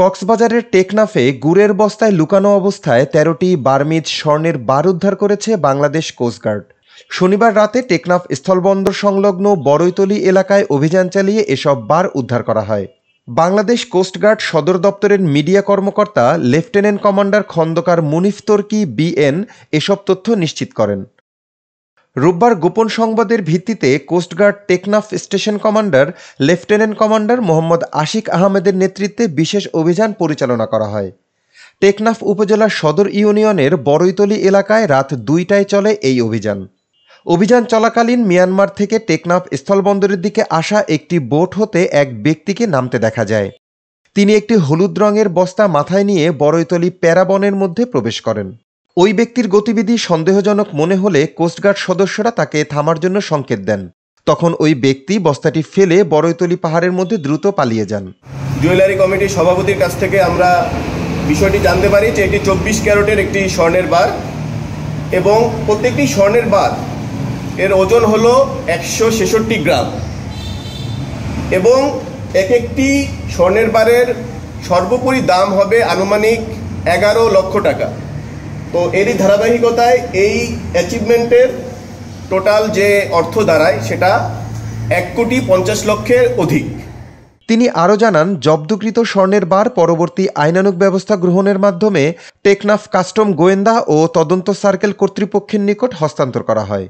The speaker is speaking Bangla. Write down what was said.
কক্সবাজারের টেকনাফে গুড়ের বস্তায় লুকানো অবস্থায় তেরোটি বার্মিজ স্বর্ণের বার উদ্ধার করেছে বাংলাদেশ কোস্টগার্ড শনিবার রাতে টেকনাফ স্থলবন্দর সংলগ্ন বড়ইতলি এলাকায় অভিযান চালিয়ে এসব বার উদ্ধার করা হয় বাংলাদেশ কোস্টগার্ড সদর দপ্তরের মিডিয়া কর্মকর্তা lieutenant commander Khandakar Munif Tarki BN এসব তথ্য নিশ্চিত করেন রোববার গোপন সংবাদের ভিত্তিতে coastguard Teknaf station commander lieutenant commander Mohammad Ashik আহমেদের নেতৃত্বে বিশেষ অভিযান পরিচালনা করা হয় টেকনাফ উপজেলার সদর ইউনিয়নের বড়ইতলি এলাকায় রাত দুইটায় চলে এই অভিযান অভিযান চলাকালীন মিয়ানমার থেকে টেকনাফ স্থলবন্দরের দিকে আসা একটি বোট হতে এক ব্যক্তিকে নামতে দেখা যায় তিনি একটি হলুদ রঙের বস্তা মাথায় নিয়ে বড়ইতলি প্যারাবনের মধ্যে প্রবেশ করেন ওই ব্যক্তির গতিবিধি সন্দেহজনক মনে হলে কোস্টগার্ড সদস্যরা তাকে থামার জন্য সংকেত দেন তখন ওই ব্যক্তি বস্তাটি ফেলে বড়ইতলি পাহাড়ের মধ্যে দ্রুত পালিয়ে যান জুয়েলারি কমিটির সভাপতির কাছ থেকে আমরা বিষয়টি জানতে পারি যে এটি চব্বিশ ক্যারোটের একটি স্বর্ণের বার এবং প্রত্যেকটি স্বর্ণের বার এর ওজন হল একশো ছেষট্টি গ্রাম এবং এক একটি স্বর্ণের বারের সর্বোপরি দাম হবে আনুমানিক এগারো লক্ষ টাকা তো এরই ধারাবাহিকতায় এই অ্যাচিভমেন্টের টোটাল যে অর্থ দাঁড়ায় সেটা এক কোটি পঞ্চাশ লক্ষের অধিক তিনি আরও জানান জব্দকৃত স্বর্ণের বার পরবর্তী আইনানুক ব্যবস্থা গ্রহণের মাধ্যমে টেকনাফ কাস্টম গোয়েন্দা ও তদন্ত সার্কেল কর্তৃপক্ষের নিকট হস্তান্তর করা হয়